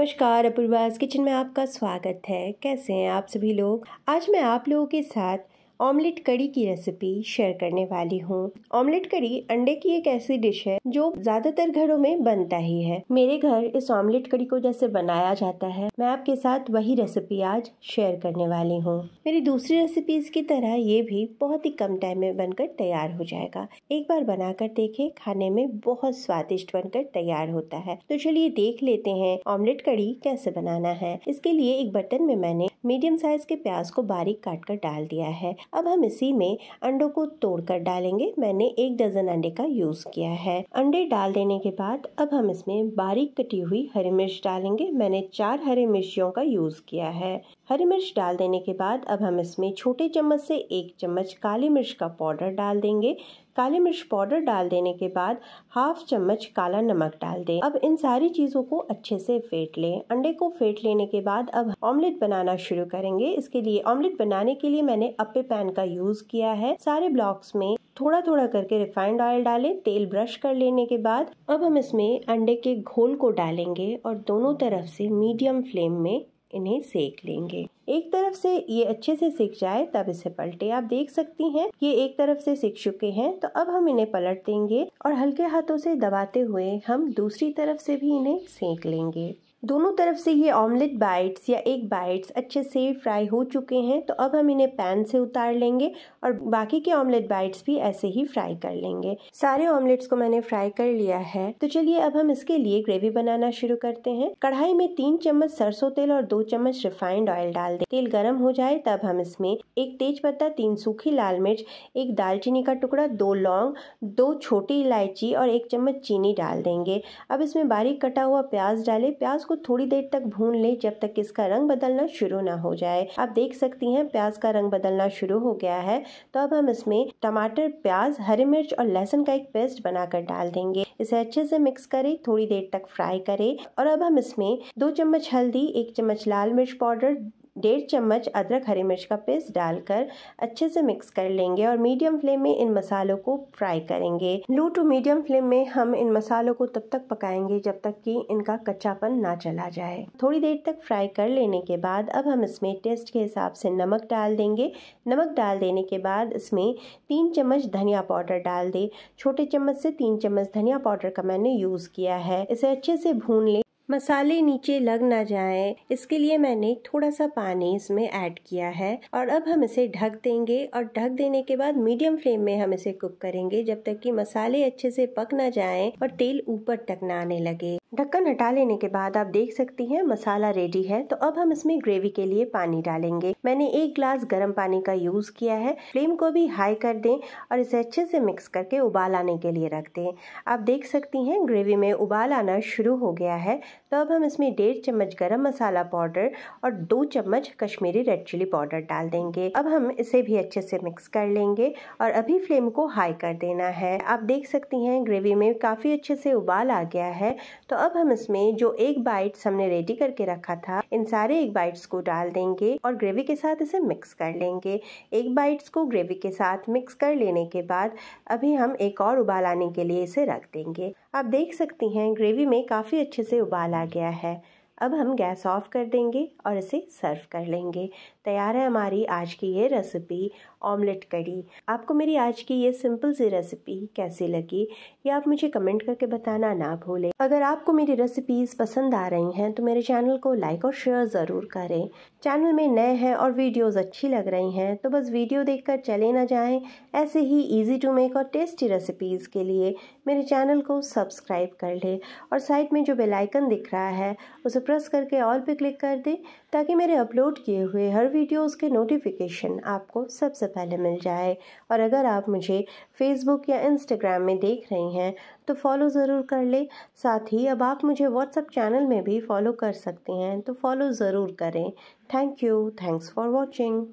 नमस्कार अपूर्वाज किचन में आपका स्वागत है कैसे हैं आप सभी लोग आज मैं आप लोगों के साथ ऑमलेट कड़ी की रेसिपी शेयर करने वाली हूँ ऑमलेट कड़ी अंडे की एक ऐसी डिश है जो ज्यादातर घरों में बनता ही है मेरे घर इस ऑमलेट कड़ी को जैसे बनाया जाता है मैं आपके साथ वही रेसिपी आज शेयर करने वाली हूँ मेरी दूसरी रेसिपीज की तरह ये भी बहुत ही कम टाइम में बनकर तैयार हो जाएगा एक बार बनाकर देखे खाने में बहुत स्वादिष्ट बनकर तैयार होता है तो चलिए देख लेते हैं ऑमलेट कड़ी कैसे बनाना है इसके लिए एक बर्तन में मैंने मीडियम साइज के प्याज को बारीक काट कर डाल दिया है अब हम इसी में अंडों को तोड़कर डालेंगे मैंने एक डजन अंडे का यूज़ किया है अंडे डाल देने के बाद अब हम इसमें बारीक कटी हुई हरी मिर्च डालेंगे मैंने चार हरी मिर्चियों का यूज़ किया है हरी मिर्च डाल देने के बाद अब हम इसमें छोटे चम्मच से एक चम्मच काली मिर्च का पाउडर डाल देंगे काले मिर्च पाउडर डाल देने के बाद हाफ चम्मच काला नमक डाल दें अब इन सारी चीज़ों को अच्छे से फेंट लें अंडे को फेंट लेने के बाद अब ऑमलेट बनाना शुरू करेंगे इसके लिए ऑमलेट बनाने के लिए मैंने अप्पे पैन का यूज़ किया है सारे ब्लॉक्स में थोड़ा थोड़ा करके रिफाइंड ऑयल डालें तेल ब्रश कर लेने के बाद अब हम इसमें अंडे के घोल को डालेंगे और दोनों तरफ से मीडियम फ्लेम में इन्हें सेक लेंगे एक तरफ से ये अच्छे से सीख जाए तब इसे पलटे आप देख सकती हैं ये एक तरफ से सीख चुके हैं तो अब हम इन्हें पलट देंगे और हल्के हाथों से दबाते हुए हम दूसरी तरफ से भी इन्हें सेंक लेंगे दोनों तरफ से ये ऑमलेट बाइट्स या एक बाइट्स अच्छे से फ्राई हो चुके हैं तो अब हम इन्हें पैन से उतार लेंगे और बाकी के ऑमलेट बाइट्स भी ऐसे ही फ्राई कर लेंगे सारे ऑमलेट्स को मैंने फ्राई कर लिया है तो चलिए अब हम इसके लिए ग्रेवी बनाना शुरू करते हैं कढ़ाई में तीन चम्मच सरसों तेल और दो चम्मच रिफाइंड ऑयल डाल दे तेल गर्म हो जाए तब हम इसमें एक तेज पत्ता तीन सूखी लाल मिर्च एक दालचीनी का टुकड़ा दो लौंग दो छोटी इलायची और एक चम्मच चीनी डाल देंगे अब इसमें बारीक कटा हुआ प्याज डाले प्याज को थोड़ी देर तक भून लें जब तक इसका रंग बदलना शुरू ना हो जाए आप देख सकती हैं प्याज का रंग बदलना शुरू हो गया है तो अब हम इसमें टमाटर प्याज हरी मिर्च और लहसुन का एक पेस्ट बनाकर डाल देंगे इसे अच्छे से मिक्स करें थोड़ी देर तक फ्राई करें और अब हम इसमें दो चम्मच हल्दी एक चम्मच लाल मिर्च पाउडर डेढ़ चम्मच अदरक हरी मिर्च का पेस्ट डालकर अच्छे से मिक्स कर लेंगे और मीडियम फ्लेम में इन मसालों को फ्राई करेंगे लो टू मीडियम फ्लेम में हम इन मसालों को तब तक पकाएंगे जब तक कि इनका कच्चापन ना चला जाए थोड़ी देर तक फ्राई कर लेने के बाद अब हम इसमें टेस्ट के हिसाब से नमक डाल देंगे नमक डाल देने के बाद इसमें तीन चम्मच धनिया पाउडर डाल दे छोटे चम्मच से तीन चम्मच धनिया पाउडर का मैंने यूज़ किया है इसे अच्छे से भून लें मसाले नीचे लग ना जाएं इसके लिए मैंने थोड़ा सा पानी इसमें ऐड किया है और अब हम इसे ढक देंगे और ढक देने के बाद मीडियम फ्लेम में हम इसे कुक करेंगे जब तक कि मसाले अच्छे से पक ना जाएं और तेल ऊपर तक ना आने लगे ढक्कन हटा लेने के बाद आप देख सकती हैं मसाला रेडी है तो अब हम इसमें ग्रेवी के लिए पानी डालेंगे मैंने एक ग्लास गर्म पानी का यूज किया है फ्लेम को भी हाई कर दें और इसे अच्छे से मिक्स करके उबाल आने के लिए रख दें आप देख सकती हैं ग्रेवी में उबाल आना शुरू हो गया है तो अब हम इसमें डेढ़ चम्मच गरम मसाला पाउडर और दो चम्मच कश्मीरी रेड चिली पाउडर डाल देंगे अब हम इसे भी अच्छे से मिक्स कर लेंगे और अभी फ्लेम को हाई कर देना है आप देख सकती हैं ग्रेवी में काफ़ी अच्छे से उबाल आ गया है तो अब हम इसमें जो एक बाइट्स हमने रेडी करके रखा था इन सारे एक बाइट्स को डाल देंगे और ग्रेवी के साथ इसे मिक्स कर लेंगे एक बाइट्स को ग्रेवी के साथ मिक्स कर लेने के बाद अभी हम एक और उबाल आने के लिए इसे रख देंगे आप देख सकती हैं ग्रेवी में काफ़ी अच्छे से उबाल आ गया है अब हम गैस ऑफ कर देंगे और इसे सर्व कर लेंगे तैयार है हमारी आज की ये रेसिपी ऑमलेट कड़ी आपको मेरी आज की ये सिंपल सी रेसिपी कैसी लगी ये आप मुझे कमेंट करके बताना ना भूलें अगर आपको मेरी रेसिपीज़ पसंद आ रही हैं तो मेरे चैनल को लाइक और शेयर ज़रूर करें चैनल में नए हैं और वीडियोस अच्छी लग रही हैं तो बस वीडियो देखकर चले ना जाएं ऐसे ही इजी टू मेक और टेस्टी रेसिपीज़ के लिए मेरे चैनल को सब्सक्राइब कर लें और साइड में जो बेलाइकन दिख रहा है उसे प्रेस करके ऑल पे क्लिक कर दें ताकि मेरे अपलोड किए हुए हर वीडियोज़ के नोटिफिकेशन आपको सबसे पहले मिल जाए और अगर आप मुझे फेसबुक या इंस्टाग्राम में देख रही हैं तो फॉलो ज़रूर कर ले साथ ही अब आप मुझे व्हाट्सअप चैनल में भी फॉलो कर सकती हैं तो फॉलो ज़रूर करें thank you thanks for watching